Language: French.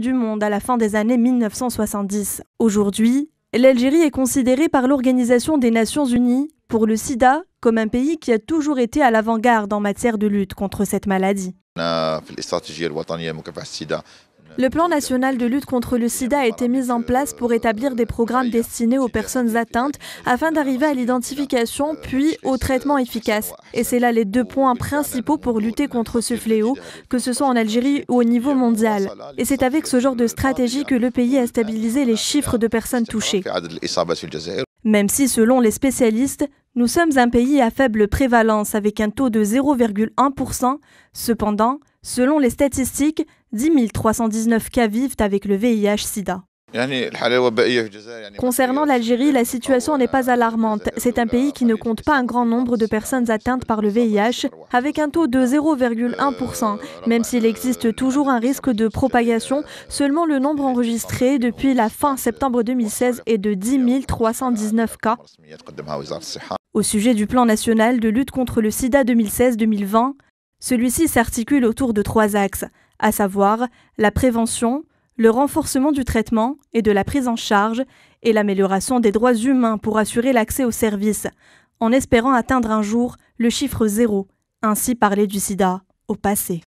du monde à la fin des années 1970. Aujourd'hui, l'Algérie est considérée par l'Organisation des Nations Unies pour le sida comme un pays qui a toujours été à l'avant-garde en matière de lutte contre cette maladie. Le plan national de lutte contre le sida a été mis en place pour établir des programmes destinés aux personnes atteintes afin d'arriver à l'identification puis au traitement efficace. Et c'est là les deux points principaux pour lutter contre ce fléau, que ce soit en Algérie ou au niveau mondial. Et c'est avec ce genre de stratégie que le pays a stabilisé les chiffres de personnes touchées. Même si, selon les spécialistes, nous sommes un pays à faible prévalence avec un taux de 0,1%, cependant, Selon les statistiques, 10 319 cas vivent avec le VIH-Sida. Concernant l'Algérie, la situation n'est pas alarmante. C'est un pays qui ne compte pas un grand nombre de personnes atteintes par le VIH, avec un taux de 0,1%. Même s'il existe toujours un risque de propagation, seulement le nombre enregistré depuis la fin septembre 2016 est de 10 319 cas. Au sujet du plan national de lutte contre le sida 2016-2020, celui-ci s'articule autour de trois axes, à savoir la prévention, le renforcement du traitement et de la prise en charge, et l'amélioration des droits humains pour assurer l'accès aux services, en espérant atteindre un jour le chiffre zéro, ainsi parlé du sida au passé.